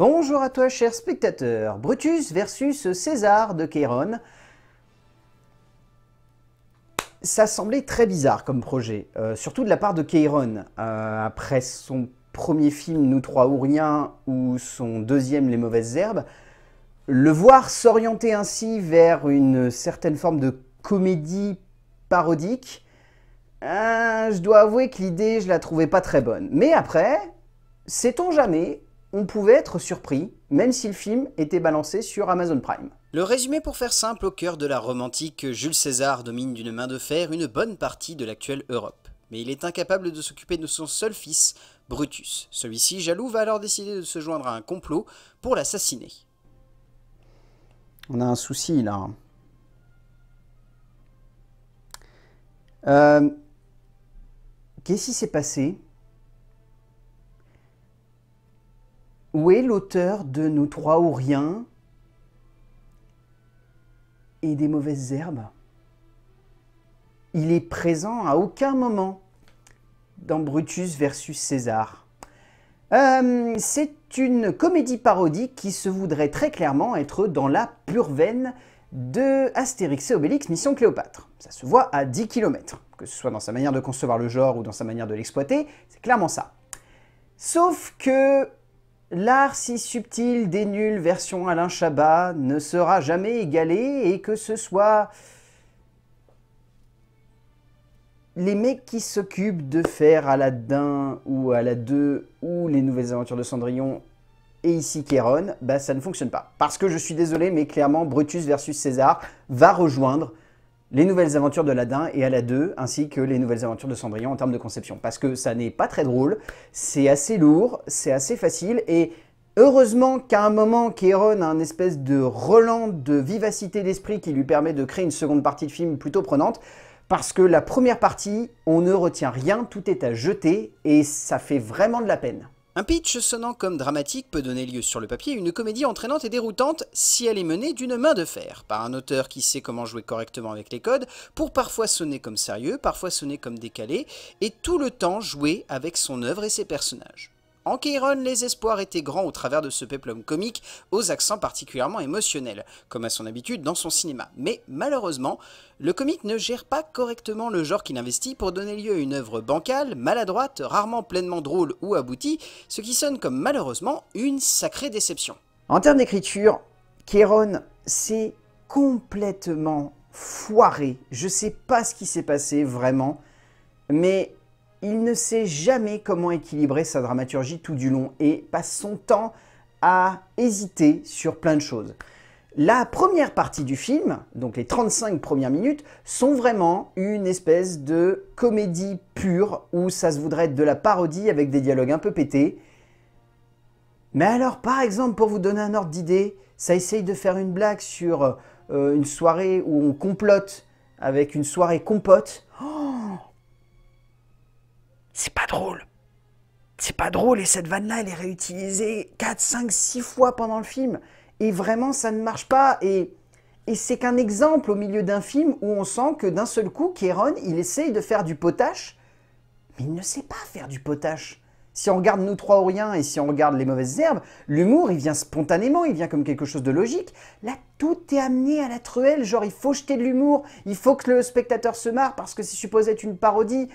Bonjour à toi, cher spectateur. Brutus versus César de Kéron. Ça semblait très bizarre comme projet, euh, surtout de la part de Kéron. Euh, après son premier film Nous trois ou rien ou son deuxième Les mauvaises herbes, le voir s'orienter ainsi vers une certaine forme de comédie parodique, euh, je dois avouer que l'idée, je la trouvais pas très bonne. Mais après, sait-on jamais, on pouvait être surpris, même si le film était balancé sur Amazon Prime. Le résumé pour faire simple, au cœur de la romantique, Jules César domine d'une main de fer une bonne partie de l'actuelle Europe. Mais il est incapable de s'occuper de son seul fils, Brutus. Celui-ci, jaloux, va alors décider de se joindre à un complot pour l'assassiner. On a un souci là. Euh, qu'est-ce qui s'est passé Où est l'auteur de Nos trois ou rien et des mauvaises herbes Il est présent à aucun moment dans Brutus versus César. Euh, c'est une comédie parodique qui se voudrait très clairement être dans la pure veine de Astérix et Obélix Mission Cléopâtre. Ça se voit à 10 km, que ce soit dans sa manière de concevoir le genre ou dans sa manière de l'exploiter, c'est clairement ça. Sauf que L'art si subtil des nuls version Alain Chabat ne sera jamais égalé et que ce soit les mecs qui s'occupent de faire Aladdin ou à la 2 ou les nouvelles aventures de Cendrillon et ici Kéron, bah ça ne fonctionne pas. Parce que je suis désolé, mais clairement Brutus versus César va rejoindre les nouvelles aventures de Ladin et à 2, ainsi que les nouvelles aventures de Cendrillon en termes de conception. Parce que ça n'est pas très drôle, c'est assez lourd, c'est assez facile, et heureusement qu'à un moment, Kéron a un espèce de relent de vivacité d'esprit qui lui permet de créer une seconde partie de film plutôt prenante, parce que la première partie, on ne retient rien, tout est à jeter, et ça fait vraiment de la peine. Un pitch sonnant comme dramatique peut donner lieu sur le papier à une comédie entraînante et déroutante si elle est menée d'une main de fer, par un auteur qui sait comment jouer correctement avec les codes, pour parfois sonner comme sérieux, parfois sonner comme décalé, et tout le temps jouer avec son œuvre et ses personnages. En Kairon, les espoirs étaient grands au travers de ce peplum comique, aux accents particulièrement émotionnels, comme à son habitude dans son cinéma. Mais malheureusement, le comique ne gère pas correctement le genre qu'il investit pour donner lieu à une œuvre bancale, maladroite, rarement pleinement drôle ou aboutie, ce qui sonne comme malheureusement une sacrée déception. En termes d'écriture, Kéron s'est complètement foiré. Je sais pas ce qui s'est passé vraiment, mais il ne sait jamais comment équilibrer sa dramaturgie tout du long et passe son temps à hésiter sur plein de choses. La première partie du film, donc les 35 premières minutes, sont vraiment une espèce de comédie pure où ça se voudrait être de la parodie avec des dialogues un peu pétés. Mais alors, par exemple, pour vous donner un ordre d'idée, ça essaye de faire une blague sur euh, une soirée où on complote avec une soirée compote. Oh c'est pas drôle. C'est pas drôle et cette vanne-là, elle est réutilisée 4, 5, 6 fois pendant le film. Et vraiment, ça ne marche pas. Et, et c'est qu'un exemple au milieu d'un film où on sent que d'un seul coup, Kieron, il essaye de faire du potache, mais il ne sait pas faire du potache. Si on regarde Nous Trois rien et si on regarde Les Mauvaises Herbes, l'humour, il vient spontanément, il vient comme quelque chose de logique. Là, tout est amené à la truelle, genre il faut jeter de l'humour, il faut que le spectateur se marre parce que c'est supposé être une parodie.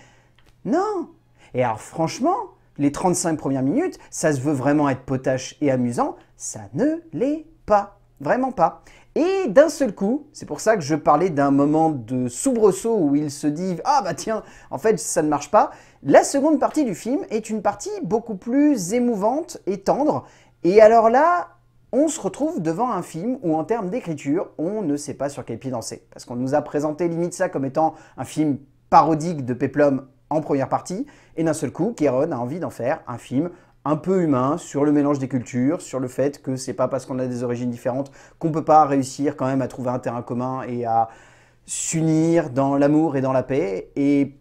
Non et alors franchement, les 35 premières minutes, ça se veut vraiment être potache et amusant, ça ne l'est pas. Vraiment pas. Et d'un seul coup, c'est pour ça que je parlais d'un moment de soubresaut où il se dit Ah bah tiens, en fait ça ne marche pas. La seconde partie du film est une partie beaucoup plus émouvante et tendre. Et alors là, on se retrouve devant un film où en termes d'écriture, on ne sait pas sur quel pied danser. Parce qu'on nous a présenté limite ça comme étant un film parodique de Peplum en première partie, et d'un seul coup, Keron a envie d'en faire un film un peu humain sur le mélange des cultures, sur le fait que c'est pas parce qu'on a des origines différentes qu'on peut pas réussir quand même à trouver un terrain commun et à s'unir dans l'amour et dans la paix. Et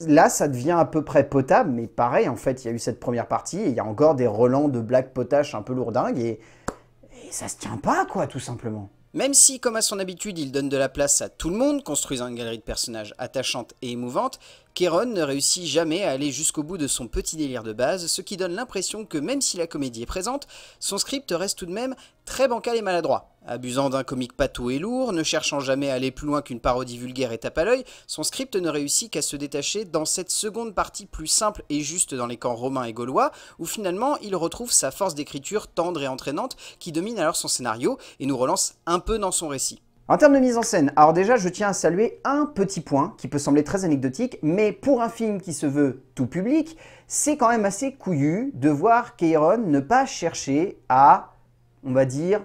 là, ça devient à peu près potable, mais pareil, en fait, il y a eu cette première partie, et il y a encore des relents de black potaches un peu lourdingues, et, et ça se tient pas, quoi, tout simplement. Même si, comme à son habitude, il donne de la place à tout le monde, construisant une galerie de personnages attachantes et émouvantes, Kéron ne réussit jamais à aller jusqu'au bout de son petit délire de base, ce qui donne l'impression que même si la comédie est présente, son script reste tout de même très bancal et maladroit. Abusant d'un comique patou et lourd, ne cherchant jamais à aller plus loin qu'une parodie vulgaire et tape à l'œil, son script ne réussit qu'à se détacher dans cette seconde partie plus simple et juste dans les camps romains et gaulois, où finalement il retrouve sa force d'écriture tendre et entraînante qui domine alors son scénario et nous relance un peu dans son récit. En termes de mise en scène, alors déjà je tiens à saluer un petit point qui peut sembler très anecdotique, mais pour un film qui se veut tout public, c'est quand même assez couillu de voir Keiron ne pas chercher à, on va dire,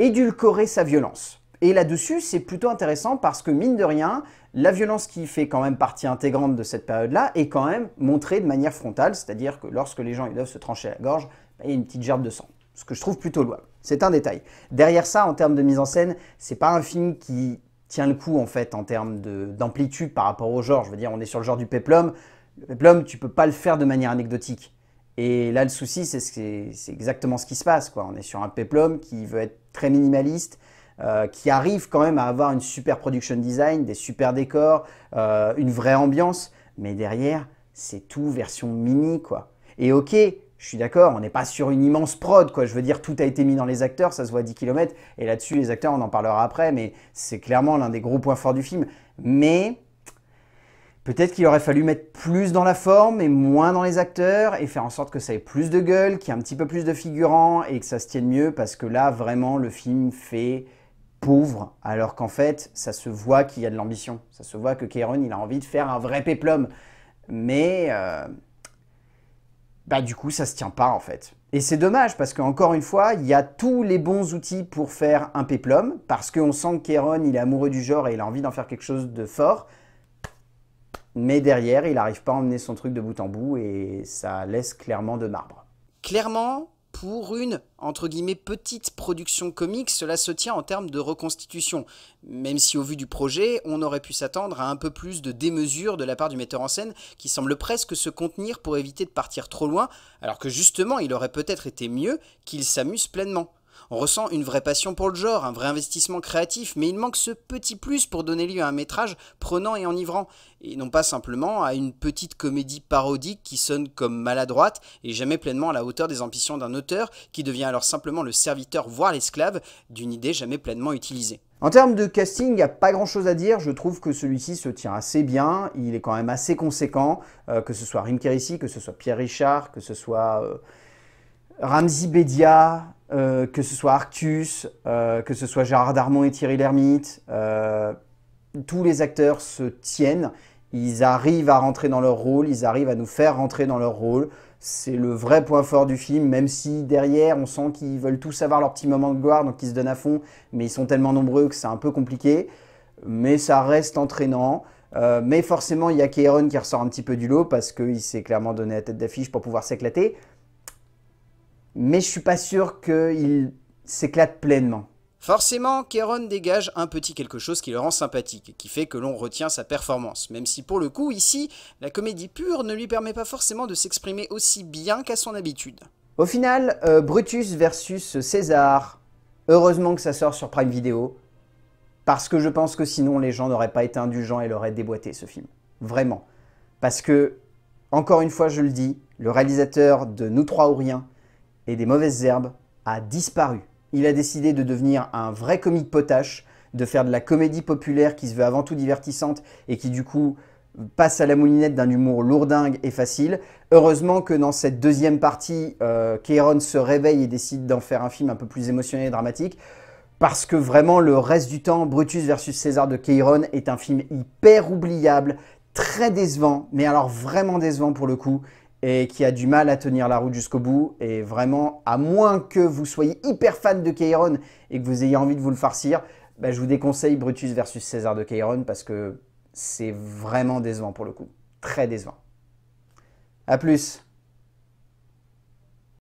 édulcorer sa violence. Et là-dessus, c'est plutôt intéressant parce que, mine de rien, la violence qui fait quand même partie intégrante de cette période-là est quand même montrée de manière frontale, c'est-à-dire que lorsque les gens ils doivent se trancher la gorge, bah, il y a une petite gerbe de sang, ce que je trouve plutôt louable. C'est un détail. Derrière ça, en termes de mise en scène, c'est pas un film qui tient le coup en fait en termes d'amplitude par rapport au genre. Je veux dire, on est sur le genre du peplum. Le peplum, tu peux pas le faire de manière anecdotique. Et là, le souci, c'est exactement ce qui se passe. Quoi. On est sur un peplum qui veut être très minimaliste, euh, qui arrive quand même à avoir une super production design, des super décors, euh, une vraie ambiance, mais derrière, c'est tout version mini, quoi. Et ok, je suis d'accord, on n'est pas sur une immense prod, quoi. Je veux dire, tout a été mis dans les acteurs, ça se voit à 10 km. Et là-dessus, les acteurs, on en parlera après, mais c'est clairement l'un des gros points forts du film. Mais peut-être qu'il aurait fallu mettre plus dans la forme et moins dans les acteurs et faire en sorte que ça ait plus de gueule, qu'il y ait un petit peu plus de figurants et que ça se tienne mieux parce que là, vraiment, le film fait pauvre, alors qu'en fait, ça se voit qu'il y a de l'ambition. Ça se voit que Kéron, il a envie de faire un vrai péplum. Mais. Euh, bah du coup ça se tient pas en fait. Et c'est dommage parce qu'encore une fois, il y a tous les bons outils pour faire un péplum, parce qu'on sent Kéron, il est amoureux du genre et il a envie d'en faire quelque chose de fort, mais derrière il n'arrive pas à emmener son truc de bout en bout et ça laisse clairement de marbre. Clairement, pour une, entre guillemets, petite production comique, cela se tient en termes de reconstitution, même si au vu du projet, on aurait pu s'attendre à un peu plus de démesure de la part du metteur en scène, qui semble presque se contenir pour éviter de partir trop loin, alors que justement, il aurait peut-être été mieux qu'il s'amuse pleinement. On ressent une vraie passion pour le genre, un vrai investissement créatif, mais il manque ce petit plus pour donner lieu à un métrage prenant et enivrant, et non pas simplement à une petite comédie parodique qui sonne comme maladroite et jamais pleinement à la hauteur des ambitions d'un auteur qui devient alors simplement le serviteur, voire l'esclave, d'une idée jamais pleinement utilisée. En termes de casting, il n'y a pas grand chose à dire. Je trouve que celui-ci se tient assez bien. Il est quand même assez conséquent, euh, que ce soit Rim que ce soit Pierre Richard, que ce soit. Euh, Ramzi Bedia, euh, que ce soit Arctus, euh, que ce soit Gérard Darmon et Thierry Lhermitte, euh, tous les acteurs se tiennent, ils arrivent à rentrer dans leur rôle, ils arrivent à nous faire rentrer dans leur rôle. C'est le vrai point fort du film, même si derrière on sent qu'ils veulent tous avoir leur petit moment de gloire, donc ils se donnent à fond, mais ils sont tellement nombreux que c'est un peu compliqué. Mais ça reste entraînant. mais forcément, il y a Kéron qui ressort un petit peu du lot parce qu'il s'est clairement donné la tête d'affiche pour pouvoir s'éclater mais je suis pas sûr qu'il s'éclate pleinement. Forcément, Keron dégage un petit quelque chose qui le rend sympathique qui fait que l'on retient sa performance, même si pour le coup, ici, la comédie pure ne lui permet pas forcément de s'exprimer aussi bien qu'à son habitude. Au final, euh, Brutus versus César. Heureusement que ça sort sur Prime Video, parce que je pense que sinon les gens n'auraient pas été indulgents et l'auraient déboîté ce film. Vraiment. Parce que, encore une fois, je le dis, le réalisateur de Nous trois ou rien et des mauvaises herbes a disparu. Il a décidé de devenir un vrai comique potache, de faire de la comédie populaire qui se veut avant tout divertissante et qui du coup passe à la moulinette d'un humour lourdingue et facile. Heureusement que dans cette deuxième partie, euh, se réveille et décide d'en faire un film un peu plus émotionnel et dramatique. Parce que vraiment, le reste du temps, Brutus versus César de Kéron est un film hyper oubliable, très décevant, mais alors vraiment décevant pour le coup et qui a du mal à tenir la route jusqu'au bout. Et vraiment, à moins que vous soyez hyper fan de Kairon et que vous ayez envie de vous le farcir, bah, je vous déconseille Brutus versus César de Kairon parce que c'est vraiment décevant pour le coup. Très décevant. A plus